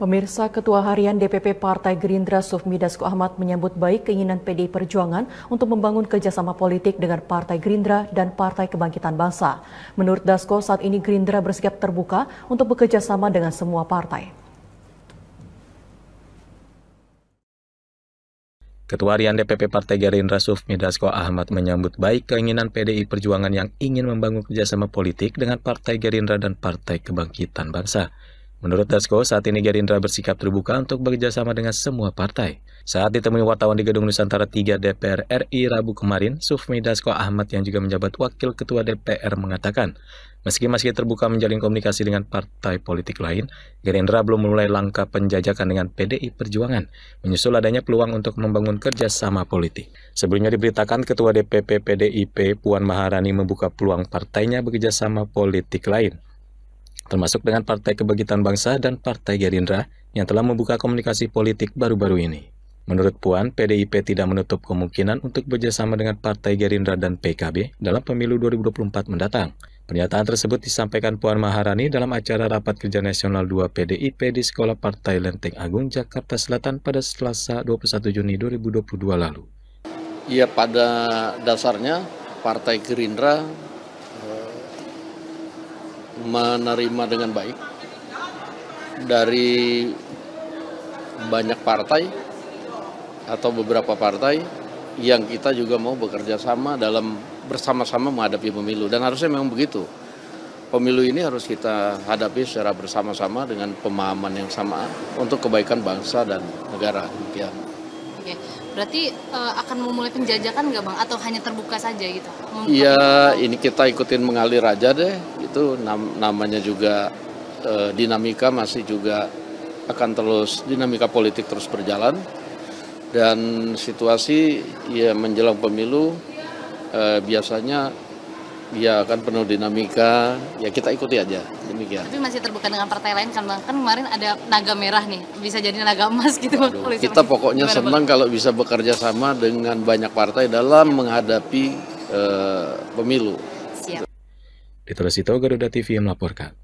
Pemirsa Ketua Harian DPP Partai Gerindra Sufmi Dasko Ahmad menyambut baik keinginan PDI Perjuangan untuk membangun kerjasama politik dengan Partai Gerindra dan Partai Kebangkitan Bangsa. Menurut Dasko, saat ini Gerindra bersikap terbuka untuk bekerjasama dengan semua partai. Ketua Harian DPP Partai Gerindra Sufmi Dasko Ahmad menyambut baik keinginan PDI Perjuangan yang ingin membangun kerjasama politik dengan Partai Gerindra dan Partai Kebangkitan Bangsa. Menurut Dasko, saat ini Gerindra bersikap terbuka untuk bekerjasama dengan semua partai. Saat ditemui wartawan di Gedung Nusantara 3 DPR RI Rabu kemarin, Sufmi Dasko Ahmad yang juga menjabat Wakil Ketua DPR mengatakan, meski masih terbuka menjalin komunikasi dengan partai politik lain, Gerindra belum memulai langkah penjajakan dengan PDI Perjuangan, menyusul adanya peluang untuk membangun kerjasama politik. Sebelumnya diberitakan Ketua DPP PDIP Puan Maharani membuka peluang partainya bekerjasama politik lain termasuk dengan Partai Kebangkitan Bangsa dan Partai Gerindra yang telah membuka komunikasi politik baru-baru ini. Menurut Puan, PDIP tidak menutup kemungkinan untuk bekerjasama dengan Partai Gerindra dan PKB dalam pemilu 2024 mendatang. Pernyataan tersebut disampaikan Puan Maharani dalam acara Rapat Kerja Nasional 2 PDIP di Sekolah Partai Lenteng Agung, Jakarta Selatan pada Selasa 21 Juni 2022 lalu. Ya pada dasarnya Partai Gerindra menerima dengan baik dari banyak partai atau beberapa partai yang kita juga mau bekerja sama dalam bersama-sama menghadapi pemilu dan harusnya memang begitu. Pemilu ini harus kita hadapi secara bersama-sama dengan pemahaman yang sama untuk kebaikan bangsa dan negara demikian. Ya. Oke, berarti uh, akan memulai penjajakan nggak bang? Atau hanya terbuka saja gitu? Iya, ini kita ikutin mengalir aja deh itu nam namanya juga e, dinamika masih juga akan terus dinamika politik terus berjalan dan situasi ya menjelang pemilu e, biasanya ya akan penuh dinamika ya kita ikuti aja demikian. Tapi masih terbuka dengan partai lain kan bang kan kemarin ada naga merah nih bisa jadi naga emas gitu Aduh, kita pokoknya Gimana senang bang? kalau bisa bekerja sama dengan banyak partai dalam menghadapi e, pemilu. Ditulis itu Garuda TV melaporkan.